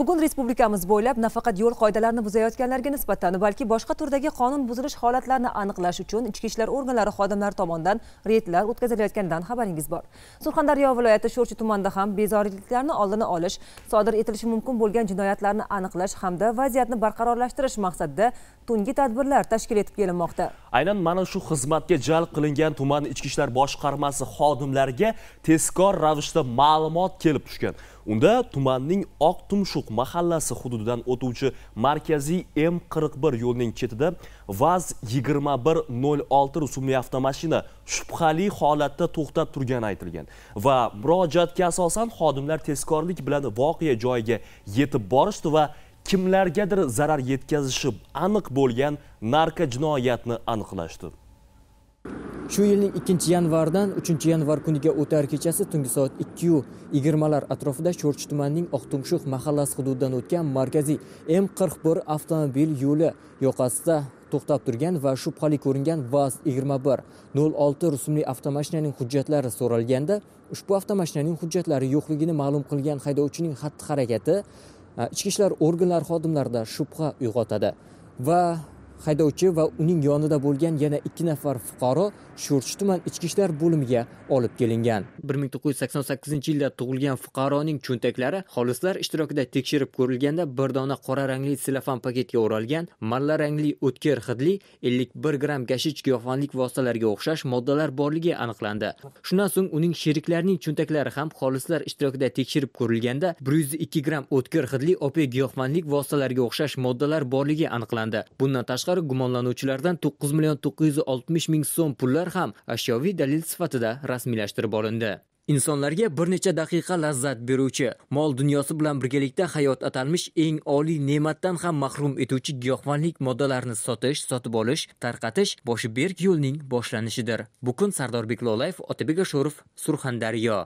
bugun respublikamiz bo'ylab nafaqat yo'l qoidalarini buzayotganlarga nisbatan balki boshqa turdagi qonun buzilish holatlarini aniqlash uchun ichki ishlar organlari xodimlari tomonidan reydlar o'tkazilayotganidan xabaringiz bor surxondaryo viloyati sho'rchi tumanida ham bezoriliklarni oldini olish sodir etilishi mumkin bo'lgan jinoyatlarni aniqlash hamda vaziyatni barqarorlashtirish maqsadida tungi tadbirlar tashkil etib kelinmoqda aynan mana shu xizmatga jalb qilingan tuman ichki ishlar boshqarmasi xodimlariga tezkor ravishda ma'lumot kelib tushgan Unda tumanning Oq Tumshuq mahallasi hududidan o'tuvchi markaziy M41 yo'lining chetida VAZ 2106 rusumli avtomashina shubhali holatda to'xtab turgani aytilgan va murojaatga asosan xodimlar tezkorlik bilan voqea joyiga yetib borishdi va kimlargadir zarar yetkazishi aniq bo'lgan narko jinoyatni aniqlashdi shu yilning 2 yanvardan 3 yanvar kuniga o'tar kechasi tungi soat 2 yigirmalar atrofida sho'rchi tumanining oqtumshuq mahallasi hududidan o'tgan markaziy m 41 avtomobil yo'li yoqasida to'xtab turgan va shubhali ko'ringan vaz 21 06 rusumli avtomashinaning hujjatlari so'ralganda ushbu avtomashinaning hujjatlari yo'qligini ma'lum qilgan haydovchining xatti harakati ichki ishlar organlari xodimlarida shubha uyg'otadi va haydovchi va uning yonida bo'lgan yana ikki nafar fuqaro sho'rchi tuman ichki ishlar bo'limiga olib kelingan bir ming to'qqiz yuz sakson sakkizinchi yilda tug'ilgan fuqaroning cho'ntaklari xolislar ishtirokida tekshirib ko'rilganda bir dona qora rangli selofan paketga o'ralgan malla rangli o'tkir hidli ellik bir gramm gashich giyohvandlik vositalariga o'xshash moddalar borligi aniqlandi shundan so'ng uning sheriklarining cho'ntaklari ham xolislar ishtirokida tekshirib ko'rilganda bir yuz ikki gramm o'tkir hidli opiy giyohvandlik vositalariga o'xshash moddalar borligi aniqlandi bundan tashqari tashqari gumonlanuvchilardan to'qqiz million to'qqiz yuz oltmish ming so'm pullar ham ashyoviy dalil sifatida rasmiylashtirib olindi insonlarga bir necha daqiqa lazzat beruvchi mol dunyosi bilan birgalikda hayot atalmish eng oliy ne'matdan ham mahrum etuvchi giyohvandlik moddalarini sotish sotib olish tarqatish boshi berk yo'lning boshlanishidir bukun sardorbek lolayev otabek ashurov surxondaryo